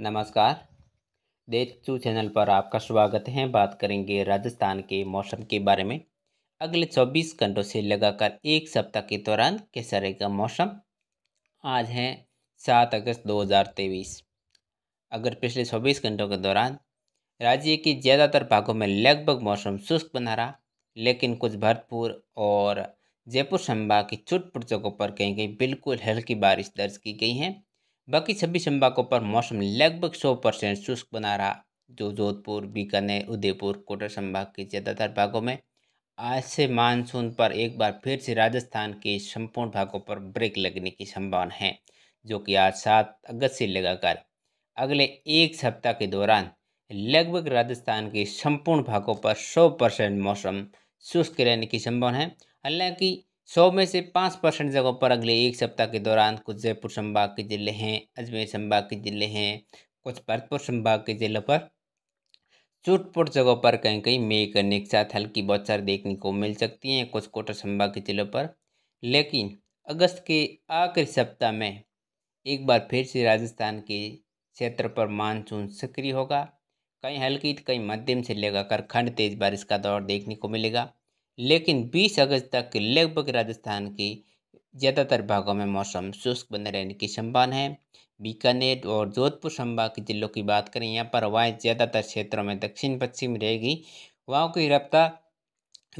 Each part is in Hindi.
नमस्कार देश टू चैनल पर आपका स्वागत है बात करेंगे राजस्थान के मौसम के बारे में अगले 24 घंटों से लगाकर एक सप्ताह के दौरान कैसा रहेगा मौसम आज है 7 अगस्त 2023 अगर पिछले 24 घंटों के दौरान राज्य के ज़्यादातर भागों में लगभग मौसम शुष्क बना रहा लेकिन कुछ भरतपुर और जयपुर संभाग की चुटपुट जगहों पर कहीं कहीं बिल्कुल हल्की बारिश दर्ज की गई है बाकी सभी संभागों पर मौसम लगभग सौ परसेंट शुष्क बना रहा जो जोधपुर बीकानेर उदयपुर कोटा संभाग के ज़्यादातर भागों में आज से मानसून पर एक बार फिर से राजस्थान के संपूर्ण भागों पर ब्रेक लगने की संभावना है जो कि आज सात अगस्त से लगाकर अगले एक सप्ताह के दौरान लगभग राजस्थान के संपूर्ण भागों पर सौ परसेंट मौसम शुष्क रहने की संभावना है हालांकि सौ में से पाँच परसेंट जगहों पर अगले एक सप्ताह के दौरान कुछ जयपुर संभाग के जिले हैं अजमेर संभाग के जिले हैं कुछ भरतपुर संभाग के जिलों पर चुटपुट जगहों पर कहीं कहीं मेघ करने के साथ हल्की बौछार देखने को मिल सकती हैं कुछ कोटा संभाग के जिलों पर लेकिन अगस्त के आखिरी सप्ताह में एक बार फिर से राजस्थान के क्षेत्र पर मानसून सक्रिय होगा कहीं हल्की कहीं मध्यम से लगाकर खंड तेज बारिश का दौर देखने को मिलेगा लेकिन 20 अगस्त तक लगभग राजस्थान के ज़्यादातर भागों में मौसम शुष्क बने रहने की संभावना है बीकानेर और जोधपुर संभाग के जिलों की बात करें यहाँ पर हवाएँ ज़्यादातर क्षेत्रों में दक्षिण पश्चिम रहेगी हवाओं की रफ्तार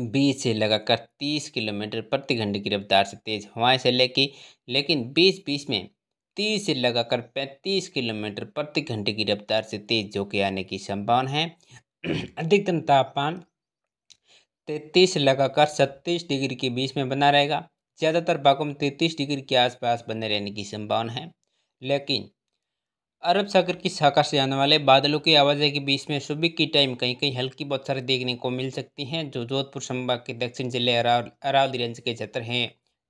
बीस से लगाकर तीस किलोमीटर प्रति घंटे की रफ्तार से तेज हवाएं से लेकी लेकिन बीस बीस में तीस से लगाकर पैंतीस किलोमीटर प्रति घंटे की रफ्तार से तेज झोंके आने की संभावना है अधिकतम तापमान तैतीस लगाकर छत्तीस डिग्री के बीच में बना रहेगा ज़्यादातर भागों में तैंतीस डिग्री के आसपास बने रहने की संभावना है लेकिन अरब सागर की शाखा से आने वाले बादलों की आवाजाही के बीच में सुबह की टाइम कहीं कहीं हल्की बहुत सारी देखने को मिल सकती हैं जो जोधपुर संभाग के दक्षिण जिले अरावली रेंज के क्षेत्र हैं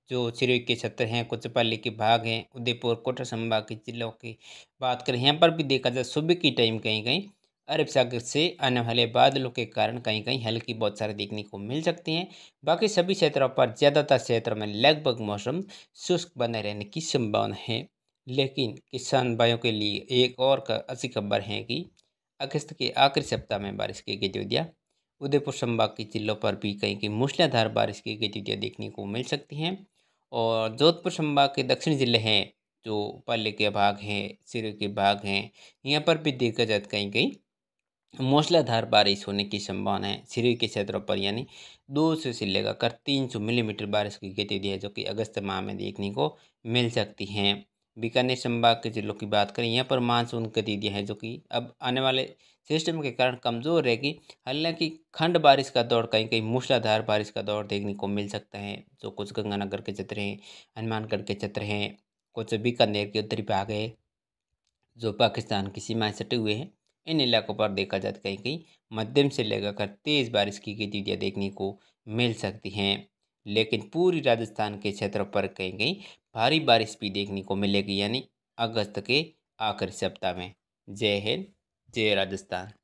जो सिरोही के क्षेत्र हैं कुचपाली के भाग हैं उदयपुर कोटा संभाग के जिलों की बात करें यहाँ पर भी देखा जाए सुबह की टाइम कहीं कहीं अरब सागर से आने वाले बादलों के कारण कहीं कहीं हल्की बहुत सारे देखने को मिल सकती हैं बाकी सभी क्षेत्रों पर ज़्यादातर क्षेत्रों में लगभग मौसम शुष्क बने रहने की संभावना है लेकिन किसान भाइयों के लिए एक और अच्छी खबर है कि अगस्त के आखिरी सप्ताह में बारिश की गतिविधियाँ उदयपुर संभाग के जिलों पर भी कहीं कहीं मूसलाधार बारिश की गतिविधियाँ देखने को मिल सकती हैं और जोधपुर संभाग के दक्षिण जिले हैं जो पाले के भाग हैं सिर के भाग हैं यहाँ पर भी देखा जाए तो कहीं कहीं मौसलाधार बारिश होने की संभावना है सिरी के क्षेत्रों पर यानी दो सौ से लेकर तीन सौ मिलीमीटर बारिश की गतिविधि है जो कि अगस्त माह में देखने को मिल सकती हैं बीकानेर संभाग के जिलों की बात करें यहाँ पर मानसून गतिविधियाँ हैं जो कि अब आने वाले सिस्टम के कारण कमज़ोर रहेगी हालांकि खंड बारिश का दौर कहीं कहीं मूसलाधार बारिश का दौर देखने को मिल सकता है जो कुछ गंगानगर के क्षेत्र हैं हनुमानगढ़ के क्षेत्र हैं कुछ बीकानेर के उत्तरी भाग है जो पाकिस्तान की सीमाएँ सटे हुए हैं इन इलाकों पर देखा जाए तो कहीं कहीं मध्यम से लगाकर तेज़ बारिश की गतिविधियाँ देखने को मिल सकती हैं लेकिन पूरी राजस्थान के क्षेत्रों पर कहीं कहीं भारी बारिश भी देखने को मिलेगी यानी अगस्त के आखिरी सप्ताह में जय हिंद जय राजस्थान